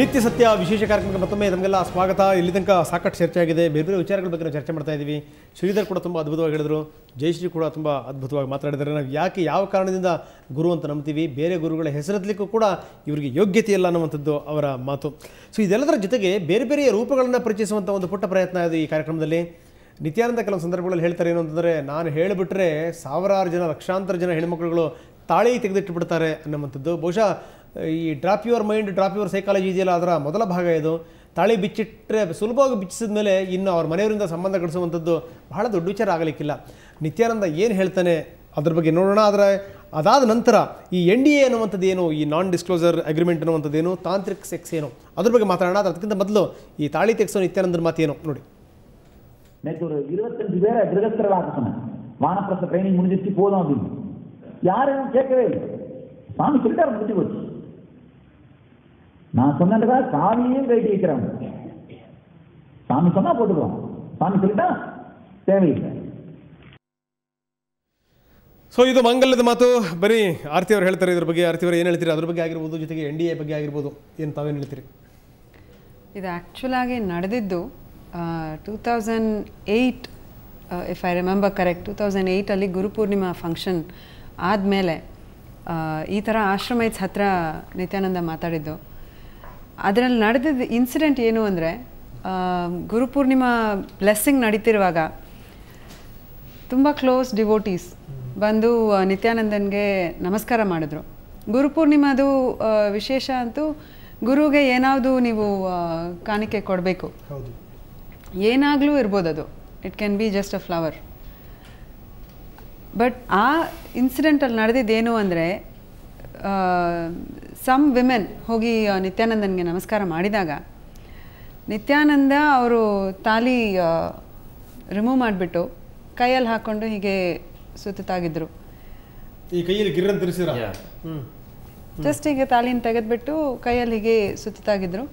ನಿತ್ಯ ಸತ್ಯ ವಿಶೇಷ ಕಾರ್ಯಕ್ರಮಕ್ಕೆ ಮತ್ತೊಮ್ಮೆ ನಮಗೆಲ್ಲ ಸ್ವಾಗತ ಇಲ್ಲಿ ತನಕ ಸಾಕಷ್ಟು ಚರ್ಚೆ ಆಗಿದೆ ಬೇರೆ ಬೇರೆ ವಿಚಾರಗಳ ಬಗ್ಗೆ ನಾವು ಚರ್ಚೆ ಮಾಡ್ತಾ ಇದ್ದೀವಿ ಶ್ರೀಧರ್ ಕೂಡ ತುಂಬ ಅದ್ಭುತವಾಗಿ ಹೇಳಿದರು ಜಯಶ್ರೀ ಕೂಡ ತುಂಬ ಅದ್ಭುತವಾಗಿ ಮಾತಾಡಿದ್ದಾರೆ ನಾವು ಯಾಕೆ ಯಾವ ಕಾರಣದಿಂದ ಗುರು ಅಂತ ನಂಬ್ತೀವಿ ಬೇರೆ ಗುರುಗಳ ಹೆಸರದಲಿಕ್ಕೂ ಕೂಡ ಇವರಿಗೆ ಯೋಗ್ಯತೆ ಇಲ್ಲ ಅನ್ನುವಂಥದ್ದು ಅವರ ಮಾತು ಸೊ ಇದೆಲ್ಲದರ ಜೊತೆಗೆ ಬೇರೆ ಬೇರೆ ರೂಪಗಳನ್ನು ಪರಿಚಯಿಸುವಂಥ ಒಂದು ಪುಟ್ಟ ಪ್ರಯತ್ನ ಇದೆ ಈ ಕಾರ್ಯಕ್ರಮದಲ್ಲಿ ನಿತ್ಯಾನಂದ ಕೆಲವು ಸಂದರ್ಭಗಳಲ್ಲಿ ಹೇಳ್ತಾರೆ ಏನು ಅಂತಂದರೆ ನಾನು ಹೇಳಿಬಿಟ್ರೆ ಸಾವಿರಾರು ಜನ ಲಕ್ಷಾಂತರ ಜನ ಹೆಣ್ಮಕ್ಳುಗಳು ತಾಳಿ ತೆಗೆದಿಟ್ಟುಬಿಡ್ತಾರೆ ಅನ್ನುವಂಥದ್ದು ಬಹುಶಃ ಈ drop your mind drop your psychology ಇದೆಯಲ್ಲ ಅದರ ಮೊದಲ ಭಾಗ ಇದು ತಾಳಿ ಬಿಚ್ಚಿಟ್ಟರೆ ಸುಲಭವಾಗಿ ಬಿಚ್ಚಿಸಿದ ಮೇಲೆ ಇನ್ನು ಅವ್ರ ಮನೆಯವರಿಂದ ಸಂಬಂಧ ಕಡಿಸುವಂಥದ್ದು ಬಹಳ ದೊಡ್ಡ ವಿಚಾರ ಆಗಲಿಕ್ಕಿಲ್ಲ ನಿತ್ಯಾನಂದ ಏನು ಹೇಳ್ತಾನೆ ಅದ್ರ ಬಗ್ಗೆ ನೋಡೋಣ ಆದರೆ ಅದಾದ ನಂತರ ಈ ಎನ್ ಡಿ ಎ ಅನ್ನುವಂಥದ್ದು ಏನು ಈ ನಾನ್ ಡಿಸ್ಕ್ಲೋಸರ್ ಅಗ್ರಿಮೆಂಟ್ ಅನ್ನುವಂಥದ್ದು ಏನು ತಾಂತ್ರಿಕ ಸೆಕ್ಸ್ ಏನು ಅದ್ರ ಬಗ್ಗೆ ಮಾತಾಡೋಣ ಅದಕ್ಕಿಂತ ಮೊದಲು ಈ ತಾಳಿ ತೆಗ್ಸೋ ನಿತ್ಯಾನಂದರ ಮಾತು ಏನು ನೋಡಿ நேற்று ஒரு இருபத்தஞ்சு பேரை கிரகஸ்தர்கள் நான் சொன்னதுக்காக சாமியும் கைட்டி வைக்கிறாங்க சாமி சொன்னா போட்டுக்கிறோம் சாமி சொல்லிட்டா தேவையில்லை ಸೊ ಇದು ಮಂಗಲದ ಮಾತು ಬರೀ ಅವರು ಹೇಳ್ತಾರೆ ಇದ್ರ ಬಗ್ಗೆ ಅವರು ಏನು ಹೇಳ್ತೀರಿ ಅದ್ರ ಬಗ್ಗೆ ಆಗಿರ್ಬೋದು ಜೊತೆಗೆ ಎನ್ ಡಿ ಎ ಬಗ್ಗೆ ಆಗಿರ್ಬೋದು ಏನು ತಾವೇನು ಹೇಳ್ತೀರಿ ಇದು ಆ್ಯಕ್ಚುಲಾಗಿ ನಡೆದಿದ್ದು two thousand eight if I remember correct two thousand ಏಯ್ಟಲ್ಲಿ ಗುರುಪೂರ್ಣಿಮಾ ಫಂಕ್ಷನ್ ಆದಮೇಲೆ ಈ ಥರ ಆಶ್ರಮೈಟ್ಸ್ ಹತ್ರ ನಿತ್ಯಾನಂದ ಮಾತಾಡಿದ್ದು ಅದರಲ್ಲಿ ನಡೆದಿದ್ದ ಇನ್ಸಿಡೆಂಟ್ ಏನು ಅಂದರೆ ಗುರುಪೂರ್ಣಿಮಾ ಬ್ಲೆಸ್ಸಿಂಗ್ ನಡೀತಿರುವಾಗ ತುಂಬ ಕ್ಲೋಸ್ ಡಿವೋಟೀಸ್ ಬಂದು ನಿತ್ಯಾನಂದನ್ಗೆ ನಮಸ್ಕಾರ ಮಾಡಿದ್ರು ಗುರುಪೂರ್ಣಿಮಾದು ವಿಶೇಷ ಅಂತೂ ಗುರುಗೆ ಏನಾದರೂ ನೀವು ಕಾಣಿಕೆ ಕೊಡಬೇಕು ಏನಾಗಲೂ ಇರ್ಬೋದು ಅದು it can be just a flower but ಆ ಇನ್ಸಿಡೆಂಟಲ್ಲಿ ನಡೆದಿದ್ದೇನು ಅಂದರೆ ಸಮ್ ವಿಮೆನ್ ಹೋಗಿ ನಿತ್ಯಾನಂದನಿಗೆ ನಮಸ್ಕಾರ ಮಾಡಿದಾಗ ನಿತ್ಯಾನಂದ ಅವರು ತಾಲಿ ರಿಮೂವ್ ಮಾಡಿಬಿಟ್ಟು ಕೈಯಲ್ಲಿ ಹಾಕ್ಕೊಂಡು ಹೀಗೆ ಸುತ್ತಾಗಿದ್ರು ಈ ಕೈಯಲ್ಲಿ ಜಸ್ಟ್ ಹೀಗೆ ತಾಲಿನ ತೆಗೆದ್ಬಿಟ್ಟು ಕೈಯಲ್ಲಿ ಹೀಗೆ ಸುತ್ತಾಗಿದ್ರು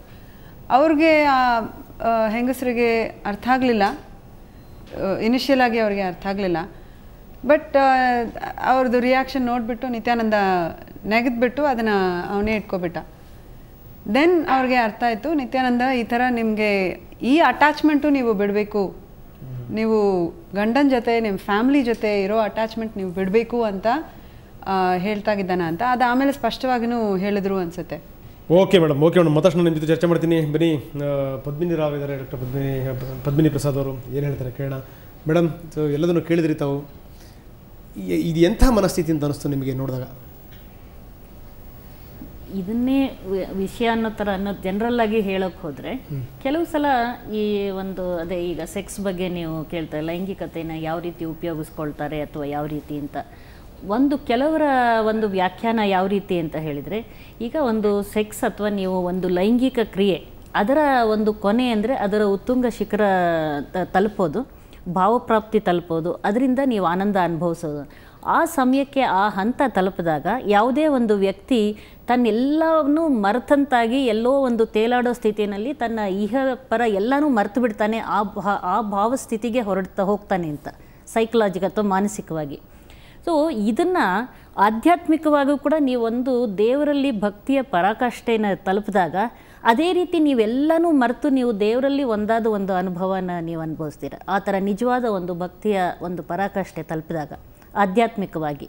ಅವ್ರಿಗೆ ಆ ಹೆಂಗಸರಿಗೆ ಅರ್ಥ ಆಗಲಿಲ್ಲ ಇನಿಷಿಯಲ್ ಆಗಿ ಅವ್ರಿಗೆ ಅರ್ಥ ಆಗಲಿಲ್ಲ ಬಟ್ ಅವ್ರದ್ದು ರಿಯಾಕ್ಷನ್ ನೋಡಿಬಿಟ್ಟು ನಿತ್ಯಾನಂದ ನೆಗೆದ್ಬಿಟ್ಟು ಅದನ್ನು ಅವನೇ ಇಟ್ಕೊಬಿಟ್ಟ ದೆನ್ ಅವ್ರಿಗೆ ಅರ್ಥ ಆಯಿತು ನಿತ್ಯಾನಂದ ಈ ಥರ ನಿಮಗೆ ಈ ಅಟ್ಯಾಚ್ಮೆಂಟು ನೀವು ಬಿಡಬೇಕು ನೀವು ಗಂಡನ ಜೊತೆ ನಿಮ್ಮ ಫ್ಯಾಮಿಲಿ ಜೊತೆ ಇರೋ ಅಟ್ಯಾಚ್ಮೆಂಟ್ ನೀವು ಬಿಡಬೇಕು ಅಂತ ಹೇಳ್ತಾ ಇದ್ದಾನೆ ಅಂತ ಅದು ಆಮೇಲೆ ಸ್ಪಷ್ಟವಾಗಿಯೂ ಹೇಳಿದ್ರು ಅನ್ಸುತ್ತೆ ಓಕೆ ಮೇಡಮ್ ಓಕೆ ಮೇಡಮ್ ಮತ್ತಷ್ಟು ನಿಮ್ಮ ಜೊತೆ ಚರ್ಚೆ ಮಾಡ್ತೀನಿ ಬನ್ನಿ ಪದ್ಮಿನಿ ರಾವ್ ಇದ್ದಾರೆ ಡಾಕ್ಟರ್ ಪದ್ಮಿನಿ ಪದ್ಮಿನಿ ಪ್ರಸಾದ್ ಅವರು ಏನು ಹೇಳ್ತಾರೆ ಕೇಳ ಮೇಡಮ್ ಎಲ್ಲದನ್ನು ಕೇಳಿದ್ರಿ ತಾವು ಇದು ಎಂಥ ಮನಸ್ಥಿತಿ ಅಂತ ಅನಿಸ್ತು ನಿಮಗೆ ನೋಡಿದಾಗ ಇದನ್ನೇ ವಿಷಯ ಅನ್ನೋ ಥರ ಅನ್ನೋ ಜನರಲ್ಲಾಗಿ ಆಗಿ ಹೋದರೆ ಕೆಲವು ಸಲ ಈ ಒಂದು ಅದೇ ಈಗ ಸೆಕ್ಸ್ ಬಗ್ಗೆ ನೀವು ಕೇಳ್ತಾ ಲೈಂಗಿಕತೆಯನ್ನು ಯಾವ ರೀತಿ ಉಪಯೋಗಿಸ್ಕೊಳ್ತಾರೆ ಅಥವಾ ಯಾವ ರೀತಿ ಅಂತ ಒಂದು ಕೆಲವರ ಒಂದು ವ್ಯಾಖ್ಯಾನ ಯಾವ ರೀತಿ ಅಂತ ಹೇಳಿದರೆ ಈಗ ಒಂದು ಸೆಕ್ಸ್ ಅಥವಾ ನೀವು ಒಂದು ಲೈಂಗಿಕ ಕ್ರಿಯೆ ಅದರ ಒಂದು ಕೊನೆ ಅಂದರೆ ಅದರ ಉತ್ತುಂಗ ಶಿಖರ ತಲುಪೋದು ಭಾವಪ್ರಾಪ್ತಿ ತಲುಪೋದು ಅದರಿಂದ ನೀವು ಆನಂದ ಅನುಭವಿಸೋದು ಆ ಸಮಯಕ್ಕೆ ಆ ಹಂತ ತಲುಪಿದಾಗ ಯಾವುದೇ ಒಂದು ವ್ಯಕ್ತಿ ತನ್ನೆಲ್ಲವನ್ನು ಮರೆತಂತಾಗಿ ಎಲ್ಲೋ ಒಂದು ತೇಲಾಡೋ ಸ್ಥಿತಿಯಲ್ಲಿ ತನ್ನ ಇಹ ಪರ ಎಲ್ಲನೂ ಮರೆತು ಬಿಡ್ತಾನೆ ಆ ಭಾ ಆ ಭಾವಸ್ಥಿತಿಗೆ ಹೊರಡ್ತಾ ಹೋಗ್ತಾನೆ ಅಂತ ಸೈಕಲಾಜಿಕ್ ಅಥವಾ ಮಾನಸಿಕವಾಗಿ ಸೊ ಇದನ್ನು ಆಧ್ಯಾತ್ಮಿಕವಾಗೂ ಕೂಡ ನೀವೊಂದು ದೇವರಲ್ಲಿ ಭಕ್ತಿಯ ಪರಾಕಾಷ್ಠೆನ ತಲುಪಿದಾಗ ಅದೇ ರೀತಿ ನೀವೆಲ್ಲನೂ ಮರೆತು ನೀವು ದೇವರಲ್ಲಿ ಒಂದಾದ ಒಂದು ಅನುಭವನ ನೀವು ಅನುಭವಿಸ್ತೀರ ಆ ಥರ ನಿಜವಾದ ಒಂದು ಭಕ್ತಿಯ ಒಂದು ಪರಾಕಾಷ್ಠೆ ತಲುಪಿದಾಗ ಆಧ್ಯಾತ್ಮಿಕವಾಗಿ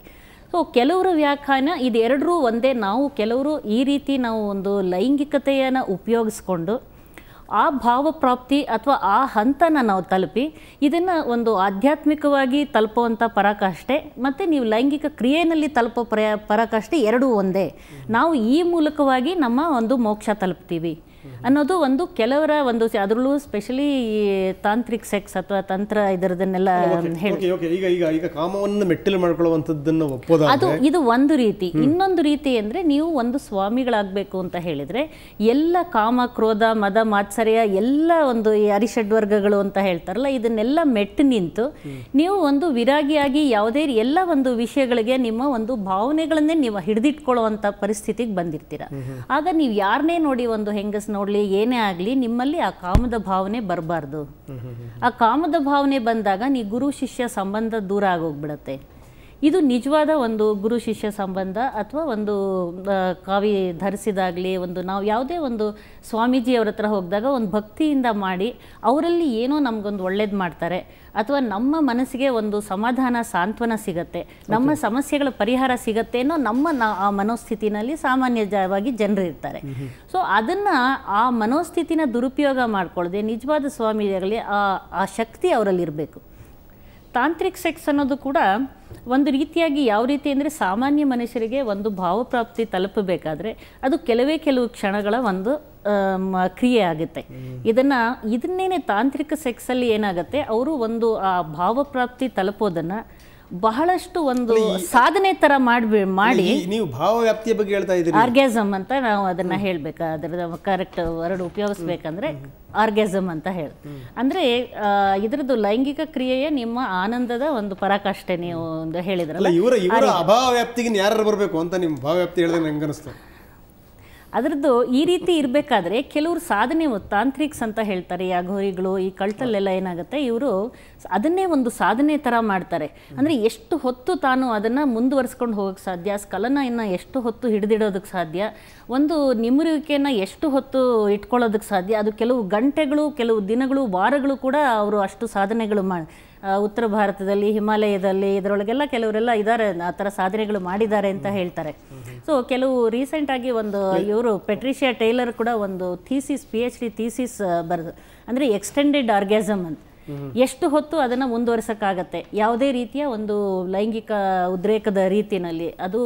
ಸೊ ಕೆಲವರ ವ್ಯಾಖ್ಯಾನ ಇದೆರಡರೂ ಒಂದೇ ನಾವು ಕೆಲವರು ಈ ರೀತಿ ನಾವು ಒಂದು ಲೈಂಗಿಕತೆಯನ್ನು ಉಪಯೋಗಿಸ್ಕೊಂಡು ಆ ಭಾವಪ್ರಾಪ್ತಿ ಅಥವಾ ಆ ಹಂತನ ನಾವು ತಲುಪಿ ಇದನ್ನು ಒಂದು ಆಧ್ಯಾತ್ಮಿಕವಾಗಿ ತಲುಪುವಂಥ ಪರಾಕಾಷ್ಠೆ ಮತ್ತು ನೀವು ಲೈಂಗಿಕ ಕ್ರಿಯೆಯಲ್ಲಿ ತಲುಪೋ ಪ್ರಯ ಪರಾಕಾಷ್ಠೆ ಎರಡೂ ಒಂದೇ ನಾವು ಈ ಮೂಲಕವಾಗಿ ನಮ್ಮ ಒಂದು ಮೋಕ್ಷ ತಲುಪ್ತೀವಿ ಅನ್ನೋದು ಒಂದು ಕೆಲವರ ಒಂದು ಅದರಲ್ಲೂ ಸ್ಪೆಷಲಿ ಈ ತಾಂತ್ರಿಕ ಸೆಕ್ಸ್ ಅಥವಾ ತಂತ್ರ ಇದರದನ್ನೆಲ್ಲ ಅದು ಇದು ಒಂದು ರೀತಿ ಇನ್ನೊಂದು ರೀತಿ ಅಂದ್ರೆ ನೀವು ಒಂದು ಸ್ವಾಮಿಗಳಾಗಬೇಕು ಅಂತ ಹೇಳಿದ್ರೆ ಎಲ್ಲ ಕಾಮ ಕ್ರೋಧ ಮದ ಮಾತ್ಸರ್ಯ ಎಲ್ಲ ಒಂದು ಈ ಅರಿಷಡ್ ಅಂತ ಹೇಳ್ತಾರಲ್ಲ ಇದನ್ನೆಲ್ಲ ಮೆಟ್ಟು ನಿಂತು ನೀವು ಒಂದು ವಿರಾಗಿಯಾಗಿ ಯಾವುದೇ ಎಲ್ಲ ಒಂದು ವಿಷಯಗಳಿಗೆ ನಿಮ್ಮ ಒಂದು ಭಾವನೆಗಳನ್ನೇ ನೀವು ಹಿಡಿದಿಟ್ಕೊಳ್ಳುವಂಥ ಪರಿಸ್ಥಿತಿಗೆ ಬಂದಿರ್ತೀರಾ ಆಗ ನೀವು ಯಾರನ್ನೇ ನೋಡಿ ಒಂದು ಹೆಂಗಸ್ ನೋಡಲಿ ಏನೇ ಆಗಲಿ ನಿಮ್ಮಲ್ಲಿ ಆ ಕಾಮದ ಭಾವನೆ ಬರಬಾರ್ದು ಆ ಕಾಮದ ಭಾವನೆ ಬಂದಾಗ ನೀ ಗುರು ಶಿಷ್ಯ ಸಂಬಂಧ ದೂರ ಆಗೋಗ್ಬಿಡತ್ತೆ ಇದು ನಿಜವಾದ ಒಂದು ಗುರು ಶಿಷ್ಯ ಸಂಬಂಧ ಅಥವಾ ಒಂದು ಕಾವಿ ಧರಿಸಿದಾಗಲಿ ಒಂದು ನಾವು ಯಾವುದೇ ಒಂದು ಸ್ವಾಮೀಜಿಯವ್ರ ಹತ್ರ ಹೋಗಿದಾಗ ಒಂದು ಭಕ್ತಿಯಿಂದ ಮಾಡಿ ಅವರಲ್ಲಿ ಏನೋ ನಮಗೊಂದು ಒಳ್ಳೇದು ಮಾಡ್ತಾರೆ ಅಥವಾ ನಮ್ಮ ಮನಸ್ಸಿಗೆ ಒಂದು ಸಮಾಧಾನ ಸಾಂತ್ವನ ಸಿಗತ್ತೆ ನಮ್ಮ ಸಮಸ್ಯೆಗಳ ಪರಿಹಾರ ಸಿಗತ್ತೆ ಅನ್ನೋ ನಮ್ಮ ಆ ಮನೋಸ್ಥಿತಿನಲ್ಲಿ ಸಾಮಾನ್ಯವಾಗಿ ಜನರು ಇರ್ತಾರೆ ಸೊ ಅದನ್ನು ಆ ಮನೋಸ್ಥಿತಿನ ದುರುಪಯೋಗ ಮಾಡಿಕೊಳ್ಳದೆ ನಿಜವಾದ ಸ್ವಾಮೀಜಿಗಳಿಗೆ ಆ ಆ ಶಕ್ತಿ ಅವರಲ್ಲಿರಬೇಕು ತಾಂತ್ರಿಕ್ ಸೆಕ್ಸ್ ಅನ್ನೋದು ಕೂಡ ಒಂದು ರೀತಿಯಾಗಿ ಯಾವ ರೀತಿ ಅಂದರೆ ಸಾಮಾನ್ಯ ಮನುಷ್ಯರಿಗೆ ಒಂದು ಭಾವಪ್ರಾಪ್ತಿ ತಲುಪಬೇಕಾದ್ರೆ ಅದು ಕೆಲವೇ ಕೆಲವು ಕ್ಷಣಗಳ ಒಂದು ಕ್ರಿಯೆ ಆಗುತ್ತೆ ಇದನ್ನು ಇದನ್ನೇನೆ ತಾಂತ್ರಿಕ ಸೆಕ್ಸಲ್ಲಿ ಏನಾಗುತ್ತೆ ಅವರು ಒಂದು ಆ ಭಾವಪ್ರಾಪ್ತಿ ತಲುಪೋದನ್ನು ಬಹಳಷ್ಟು ಒಂದು ಸಾಧನೆ ತರ ಮಾಡಿ ಮಾಡಿ ನೀವು ವ್ಯಾಪ್ತಿಯ ಬಗ್ಗೆ ಹೇಳ್ತಾ ಇದ್ದೀರಿ ಆರ್ಗ್ಯಾಸಮ್ ಅಂತ ನಾವು ಅದನ್ನ ಹೇಳ್ಬೇಕು ಅದರ ಕರೆಕ್ಟ್ ವರ್ಡ್ ಉಪಯೋಗಿಸ್ಬೇಕಂದ್ರೆ ಆರ್ಗ್ಯಾಸಮ್ ಅಂತ ಹೇಳಿ ಅಂದ್ರೆ ಇದ್ರದ್ದು ಲೈಂಗಿಕ ಕ್ರಿಯೆಯ ನಿಮ್ಮ ಆನಂದದ ಒಂದು ಪರಾಕಾಷ್ಠೆ ನೀವು ಹೇಳಿದ್ರಲ್ಲ ಇವರ ಇವರ ಅಭಾವ ವ್ಯಾಪ್ತಿಗೆ ಯಾರು ಬರಬೇಕು ಅಂತ ನಿಮ್ಮ ವ್ಯಾಪ್ತಿ ಹೇಳಿದ್ರೆ ನಂಗೆ ಅನಿಸ್ತು ಅದರದ್ದು ಈ ರೀತಿ ಇರಬೇಕಾದ್ರೆ ಕೆಲವರು ಸಾಧನೆ ತಾಂತ್ರಿಕ್ಸ್ ಅಂತ ಹೇಳ್ತಾರೆ ಈ ಅಘೋರಿಗಳು ಈ ಕಳ್ತಲ್ಲೆಲ್ಲ ಏನಾಗುತ್ತೆ ಇವರು ಅದನ್ನೇ ಒಂದು ಸಾಧನೆ ಥರ ಮಾಡ್ತಾರೆ ಅಂದರೆ ಎಷ್ಟು ಹೊತ್ತು ತಾನು ಅದನ್ನು ಮುಂದುವರ್ಸ್ಕೊಂಡು ಹೋಗೋಕ್ಕೆ ಸಾಧ್ಯ ಸ್ಕಲನ ಎಷ್ಟು ಹೊತ್ತು ಹಿಡಿದಿಡೋದಕ್ಕೆ ಸಾಧ್ಯ ಒಂದು ನಿಮ್ಮರುವಿಕೆಯನ್ನು ಎಷ್ಟು ಹೊತ್ತು ಇಟ್ಕೊಳ್ಳೋದಕ್ಕೆ ಸಾಧ್ಯ ಅದು ಕೆಲವು ಗಂಟೆಗಳು ಕೆಲವು ದಿನಗಳು ವಾರಗಳು ಕೂಡ ಅವರು ಅಷ್ಟು ಸಾಧನೆಗಳು ಮಾಡಿ ಉತ್ತರ ಭಾರತದಲ್ಲಿ ಹಿಮಾಲಯದಲ್ಲಿ ಇದರೊಳಗೆಲ್ಲ ಕೆಲವರೆಲ್ಲ ಇದ್ದಾರೆ ಆ ಥರ ಸಾಧನೆಗಳು ಮಾಡಿದ್ದಾರೆ ಅಂತ ಹೇಳ್ತಾರೆ ಸೊ ಕೆಲವು ರೀಸೆಂಟಾಗಿ ಒಂದು ಇವರು ಪೆಟ್ರಿಷಿಯಾ ಟೈಲರ್ ಕೂಡ ಒಂದು thesis P H D thesis ಬರೆದು ಅಂದರೆ ಎಕ್ಸ್ಟೆಂಡೆಡ್ ಆರ್ಗ್ಯಾಸಮ್ ಅಂತ ಎಷ್ಟು ಹೊತ್ತು ಅದನ್ನು ಮುಂದುವರಿಸೋಕ್ಕಾಗತ್ತೆ ಯಾವುದೇ ರೀತಿಯ ಒಂದು ಲೈಂಗಿಕ ಉದ್ರೇಕದ ರೀತಿಯಲ್ಲಿ ಅದು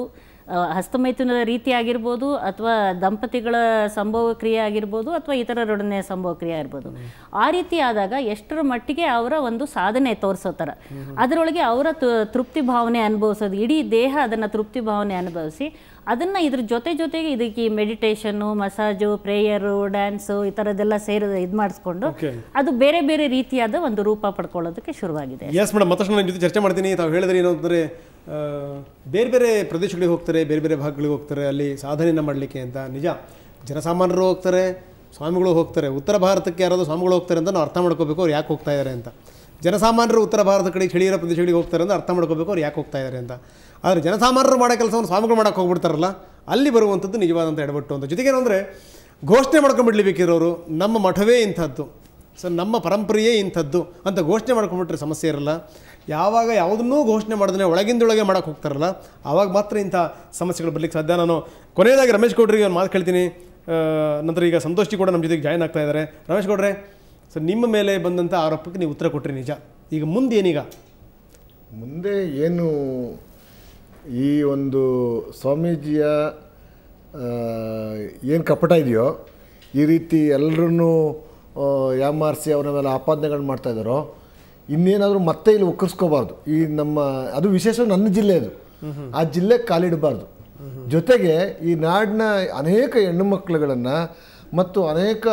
ಹಸ್ತಮೈಥುನದ ರೀತಿ ಆಗಿರ್ಬೋದು ಅಥವಾ ದಂಪತಿಗಳ ಸಂಭವ ಕ್ರಿಯೆ ಆಗಿರ್ಬೋದು ಅಥವಾ ಇತರರೊಡನೆ ಸಂಭವ ಕ್ರಿಯೆ ಆಗಿರ್ಬೋದು ಆ ರೀತಿ ಆದಾಗ ಎಷ್ಟರ ಮಟ್ಟಿಗೆ ಅವರ ಒಂದು ಸಾಧನೆ ತೋರಿಸೋ ಅದರೊಳಗೆ ಅವರ ತೃಪ್ತಿ ಭಾವನೆ ಅನುಭವಿಸೋದು ಇಡೀ ದೇಹ ಅದನ್ನು ತೃಪ್ತಿ ಭಾವನೆ ಅನುಭವಿಸಿ ಅದನ್ನು ಇದ್ರ ಜೊತೆ ಜೊತೆಗೆ ಇದಕ್ಕೆ ಈ ಮೆಡಿಟೇಷನ್ನು ಮಸಾಜು ಪ್ರೇಯರು ಡ್ಯಾನ್ಸು ಈ ಥರದ್ದೆಲ್ಲ ಸೇರಿ ಇದು ಮಾಡಿಸ್ಕೊಂಡು ಅದು ಬೇರೆ ಬೇರೆ ರೀತಿಯಾದ ಒಂದು ರೂಪ ಪಡ್ಕೊಳ್ಳೋದಕ್ಕೆ ಶುರುವಾಗಿದೆ ಎಸ್ ಮೇಡಮ್ ಮತ್ತಷ್ಟು ಜೊತೆ ಚರ್ಚೆ ಮಾಡ್ತೀನಿ ತಾವು ಹೇಳಿದ್ರೆ ಏನು ಅಂದರೆ ಬೇರೆ ಬೇರೆ ಪ್ರದೇಶಗಳಿಗೆ ಹೋಗ್ತಾರೆ ಬೇರೆ ಬೇರೆ ಭಾಗಗಳಿಗೆ ಹೋಗ್ತಾರೆ ಅಲ್ಲಿ ಸಾಧನೆಯನ್ನು ಮಾಡಲಿಕ್ಕೆ ಅಂತ ನಿಜ ಜನಸಾಮಾನ್ಯರು ಹೋಗ್ತಾರೆ ಸ್ವಾಮಿಗಳು ಹೋಗ್ತಾರೆ ಉತ್ತರ ಭಾರತಕ್ಕೆ ಯಾರಾದರೂ ಸ್ವಾಮಿಗಳು ಹೋಗ್ತಾರೆ ಅಂತ ನಾವು ಅರ್ಥ ಮಾಡ್ಕೋಬೇಕು ಅವ್ರು ಯಾಕೆ ಹೋಗ್ತಾ ಇದ್ದಾರೆ ಅಂತ ಜನಸಾಮಾನ್ಯರು ಉತ್ತರ ಭಾರತ ಕಡೆ ಚಳಿಯರ ಪ್ರದೇಶಗಳಿಗೆ ಹೋಗ್ತಾರೆ ಅಂತ ಅರ್ಥ ಮಾಡ್ಕೋಬೇಕು ಅವ್ರು ಯಾಕೆ ಹೋಗ್ತಾ ಇದ್ದಾರೆ ಅಂತ ಆದರೆ ಜನಸಾಮಾನ್ಯರು ಮಾಡೋ ಕೆಲಸವನ್ನು ಸ್ವಾಮಿಗಳು ಮಾಡೋಕ್ಕೆ ಹೋಗ್ಬಿಡ್ತಾರಲ್ಲ ಅಲ್ಲಿ ಬರುವಂಥದ್ದು ನಿಜವಾದಂಥ ಎಡವಟ್ಟು ಅಂತ ಜೊತೆಗೆ ಅಂದರೆ ಘೋಷಣೆ ಮಾಡ್ಕೊಂಡ್ಬಿಡ್ಲಿಬೇಕಿರೋರು ನಮ್ಮ ಮಠವೇ ಇಂಥದ್ದು ಸೊ ನಮ್ಮ ಪರಂಪರೆಯೇ ಇಂಥದ್ದು ಅಂತ ಘೋಷಣೆ ಮಾಡ್ಕೊಂಡ್ಬಿಟ್ರೆ ಸಮಸ್ಯೆ ಇರಲ್ಲ ಯಾವಾಗ ಯಾವುದನ್ನೂ ಘೋಷಣೆ ಮಾಡಿದ್ರೆ ಒಳಗಿಂದೊಳಗೆ ಮಾಡೋಕ್ಕೆ ಹೋಗ್ತಾರಲ್ಲ ಆವಾಗ ಮಾತ್ರ ಇಂಥ ಸಮಸ್ಯೆಗಳು ಬರಲಿಕ್ಕೆ ಸಾಧ್ಯ ನಾನು ಕೊನೆಯದಾಗಿ ರಮೇಶ್ ಗೌಡ್ರಿಗೆ ಒಂದು ಮಾತು ಕೇಳ್ತೀನಿ ನಂತರ ಈಗ ಸಂತೋಷಿ ಕೂಡ ನಮ್ಮ ಜೊತೆಗೆ ಜಾಯ್ನ್ ಆಗ್ತಾ ಇದ್ದಾರೆ ರಮೇಶ್ ಗೌಡ್ರೆ ಸರ್ ನಿಮ್ಮ ಮೇಲೆ ಬಂದಂಥ ಆರೋಪಕ್ಕೆ ನೀವು ಉತ್ತರ ಕೊಟ್ಟರೆ ನಿಜ ಈಗ ಮುಂದೆ ಏನೀಗ ಮುಂದೆ ಏನು ಈ ಒಂದು ಸ್ವಾಮೀಜಿಯ ಏನು ಕಪಟ ಇದೆಯೋ ಈ ರೀತಿ ಎಲ್ಲರನ್ನೂ ಯಾಮಾರಿಸಿ ಅವರ ಮೇಲೆ ಮಾಡ್ತಾ ಮಾಡ್ತಾಯಿದ್ದಾರೋ ಇನ್ನೇನಾದರೂ ಮತ್ತೆ ಇಲ್ಲಿ ಒಕ್ಕರ್ಸ್ಕೋಬಾರ್ದು ಈ ನಮ್ಮ ಅದು ವಿಶೇಷ ನನ್ನ ಜಿಲ್ಲೆ ಅದು ಆ ಜಿಲ್ಲೆ ಕಾಲಿಡಬಾರ್ದು ಜೊತೆಗೆ ಈ ನಾಡಿನ ಅನೇಕ ಹೆಣ್ಣು ಮಕ್ಕಳುಗಳನ್ನು ಮತ್ತು ಅನೇಕ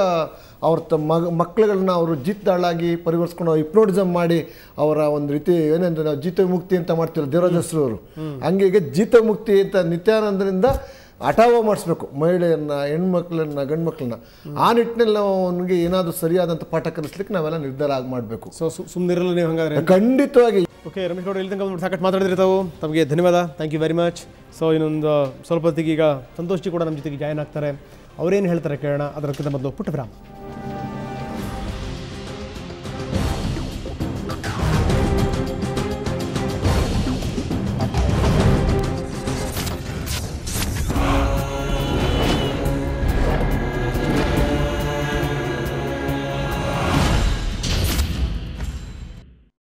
ಅವ್ರ ತಮ್ಮ ಮಗ ಮಕ್ಕಳುಗಳನ್ನ ಅವರು ಜಿತ್ತಾಳಾಗಿ ಪರಿವರ್ಸ್ಕೊಂಡು ಹಿಪ್ನೋಟಿಸಮ್ ಮಾಡಿ ಅವರ ಒಂದು ರೀತಿ ಏನಂದ್ರೆ ನಾವು ಜೀತ ವಿಮುಕ್ತಿ ಅಂತ ಮಾಡ್ತೀವಿ ಹೆಸರು ಅವರು ಹಂಗೆ ಜೀತ ಮುಕ್ತಿ ಅಂತ ನಿತ್ಯಾನಂದರಿಂದ ಹಠಾವ ಮಾಡಿಸ್ಬೇಕು ಮಹಿಳೆಯನ್ನು ಹೆಣ್ಮಕ್ಳನ್ನ ಗಂಡು ಆ ನಿಟ್ಟಿನಲ್ಲಿ ನಾವು ಅವನಿಗೆ ಏನಾದರೂ ಸರಿಯಾದಂಥ ಪಾಠ ಕಲಿಸ್ಲಿಕ್ಕೆ ನಾವೆಲ್ಲ ನಿರ್ಧಾರ ಆಗಿ ಮಾಡಬೇಕು ಸೊ ಸುಮ್ಮನಿರಲ್ಲ ನೀವು ಹಂಗಾದ್ರೆ ಖಂಡಿತವಾಗಿ ಓಕೆ ರಮೇಶ್ ಗೌಡ ಇಲ್ಲಿ ತನಕ ಸಾಕಷ್ಟು ಮಾತಾಡಿದ್ರೆ ತಾವು ತಮಗೆ ಧನ್ಯವಾದ thank you very much so ಇನ್ನೊಂದು ಸ್ವಲ್ಪ ಹೊತ್ತಿಗೆ ಈಗ ಸಂತೋಷಿ ಕೂಡ ನಮ್ಮ ಜೊತೆಗೆ ಜಾಯ್ನ್ ಆಗ್ತಾರೆ ಅವರೇನು ಹೇಳ್ತಾರೆ ಕೇಳೋಣ ಅದಕ್ಕಿಂತ ಮೊದಲು ಪುಟ್ಟ